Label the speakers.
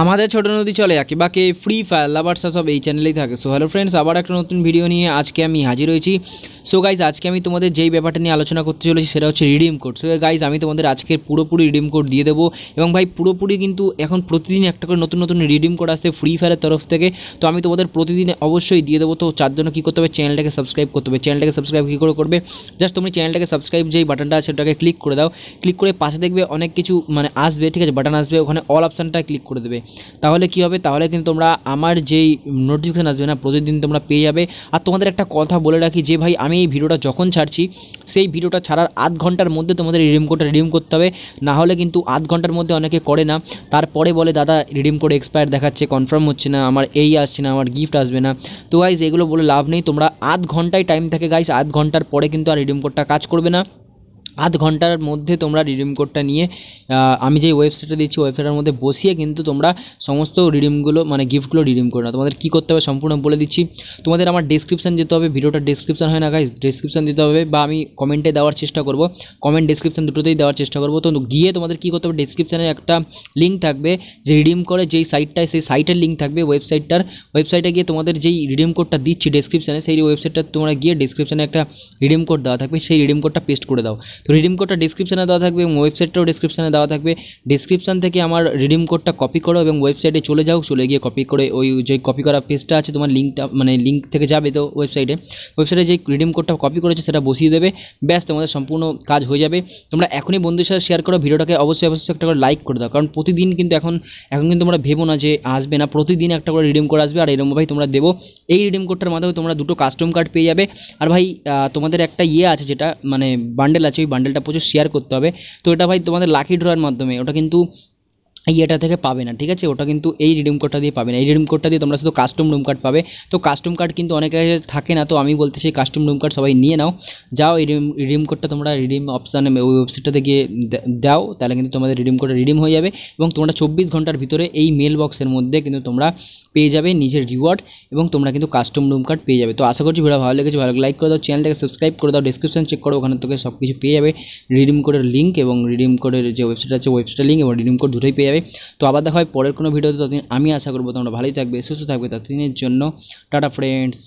Speaker 1: আমাদের ছোট নদী চলে আঁকি বাকি ফ্রি ফায়ার লাভার্সা সব এই চ্যানেলেই থাকে সো হ্যালো ফ্রেন্ডস আবার একটা নতুন ভিডিও নিয়ে আজকে আমি হাজির হয়েছি সো গাইজ আজকে আমি তোমাদের যেই ব্যাপারটা নিয়ে আলোচনা করতে চলেছি সেটা হচ্ছে রিডিম কোড সো গাইজ আমি তোমাদের আজকে পুরোপুরি রিডিম কোড দিয়ে দেবো এবং ভাই পুরোপুরি কিন্তু এখন প্রতিদিন একটা করে নতুন নতুন রিডিম কোড আসছে ফ্রি ফায়ারের তরফ থেকে তো আমি তোমাদের প্রতিদিন অবশ্যই দিয়ে দেবো তো চার জন্য কী করতে হবে চ্যানেলটাকে সাবস্ক্রাইব করতে হবে চ্যানেলটাকে সাবস্ক্রাইব কী করে করবে জাস্ট তুমি চ্যানেলটাকে সাবস্ক্রাইব যেই বাটনটা আছে সেটাকে ক্লিক করে দাও ক্লিক করে পাশে দেখবে অনেক কিছু মানে আসবে ঠিক আছে বাটন আসবে ওখানে অল অপশানটা ক্লিক করে দেবে তাহলে কি হবে তাহলে কিন্তু তোমরা আমার যেই নোটিফিকেশান আসবে না প্রতিদিন তোমরা পেয়ে যাবে আর তোমাদের একটা কথা বলে রাখি যে ভাই আমি আমি এই ভিডিওটা যখন ছাড়ছি সেই ভিডিওটা ছাড়ার আধ ঘন্টার মধ্যে তোমাদের রিডিম কোডটা রিডিম করতে হবে না হলে কিন্তু আধ ঘন্টার মধ্যে অনেকে করে না তারপরে বলে দাদা রিডিম কোড এক্সপায়ার দেখাচ্ছে কনফার্ম হচ্ছে না আমার এই আসছে না আমার গিফট আসবে না তো গাইজ এগুলো বলে লাভ নেই তোমরা আধ ঘন্টায় টাইম থাকে গাইজ আধ ঘন্টার পরে কিন্তু আর রিডিম কোডটা কাজ করবে না আধ ঘন্টার মধ্যে তোমরা রিডিম কোডটা নিয়ে আমি যে ওয়েবসাইটটা দিচ্ছি ওয়েবসাইটের মধ্যে বসিয়ে কিন্তু তোমরা সমস্ত রিডিমগুলো মানে গিফটগুলো রিডিম করে নাও তোমাদের কী করতে হবে সম্পূর্ণ বলে দিচ্ছি তোমাদের আমার ডিসক্রিপশান যেতে হবে ভিডিওটা ডিসক্রিপশান হয় না গাইজ ডিসক্রিপশান দিতে হবে বা আমি কমেন্টে দেওয়ার চেষ্টা করব কমেন্ট ডিসক্রিপশান দুটোতেই দেওয়ার চেষ্টা করব তো গিয়ে তোমাদের কী করতে হবে ডিসক্রিপশানে একটা লিঙ্ক থাকবে যে রিডিম করে যেই সাইটটায় সেই সাইটের লিঙ্ক থাকবে ওয়েবসাইটটার ওয়েবসাইটে গিয়ে তোমাদের যেই রিডিম কোডটা দিচ্ছি ডিসক্রিপশানে সেই ওয়েবসাইটটা তোমরা গিয়ে ডিসক্রিপশানে একটা রিডিম কোড দেওয়া থাকবে সেই রিডিম কোডটা পেস্ট করে দাও তো রিডিম কোডটা ডিসক্রিপশানে দেওয়া থাকবে এবং ওয়েবসাইটটাও ডিসক্রিপশানে দেওয়া থাকবে ডিসক্রিপশান থেকে আমার রিডিম কোডটা কপি করো এবং ওয়েবসাইটে চলে যাও চলে গিয়ে কপি করে ওই যে কপি করা পেজটা আছে তোমার লিঙ্কটা মানে লিঙ্ক থেকে যাবে তো ওয়েবসাইটে ওয়েবসাইটে যে রিডিম কোডটা কপি করেছে সেটা বসিয়ে দেবে ব্যাস তোমাদের সম্পূর্ণ কাজ হয়ে যাবে তোমরা এখনই বন্ধুর সাথে শেয়ার করো ভিডিওটাকে অবশ্যই অবশ্যই একটা করে লাইক করে দাও কারণ প্রতিদিন কিন্তু এখন এখন কিন্তু তোমরা ভেবো না যে আসবে না প্রতিদিন একটা করে রিডিম কোড আসবে আর এরমভাবেই তোমরা দেবো এই রিডিম কোডটার মাধ্যমে তোমরা দুটো কাস্টম কার্ড পেয়ে যাবে আর ভাই তোমাদের একটা ইয়ে আছে যেটা মানে বান্ডেল আছে ওই বান্ডেলটা প্রচুর শেয়ার করতে হবে তো এটা ভাই তোমাদের লাকি ড্রয়ের মাধ্যমে ওটা কিন্তু ইয়েটা থেকে পাবে না ঠিক আছে ওটা কিন্তু এই রিডিম কোডটা দিয়ে পাবে না এই রিডিম কোডটা দিয়ে তোমরা শুধু কাস্টম রুম কার্ড পাবে তো কাস্টম কার্ড কিন্তু অনেক থাকে না তো আমি বলতে চাই কাস্টম রুম কার্ড সবাই নিয়ে নাও যাও এই রিডিম রিডিম কোডটা তোমরা রিডিম অপশানে ওই ওয়েবসাইটটাতে গিয়ে দাও তাহলে কিন্তু তোমাদের রিডিম কোডটা রিডিম হয়ে যাবে এবং তোমরা চব্বিশ ঘন্টার ভিতরে এই মেল বক্সের মধ্যে কিন্তু তোমরা পেয়ে যাবে নিজের রিওয়ার্ড এবং তোমরা কিন্তু কাস্টম রুম কার্ড পেয়ে যাবে তো আশা করছি ভিডিও ভালো লেগেছে ভালো লাইক করে দাও চ্যানেলটাকে সাবস্ক্রাইব করে দাও ডিসক্রিপশন চেক করো ওখানে তোকে সব কিছু পেয়ে যাবে রিডিম কোডের লিঙ্ক এবং রিডিম কোডের যে ওয়েবসাইট আছে ওয়েবসাইটের লিঙ্ক এবং রিডিম কোড দুটোই পেয়ে যাবে যাবে তো আবার দেখা হয় পরের কোনো ভিডিওতে ততদিন আমি আশা করবো তোমরা ভালোই থাকবে সুস্থ থাকবে ততদিনের জন্য টাটা ফ্রেন্ডস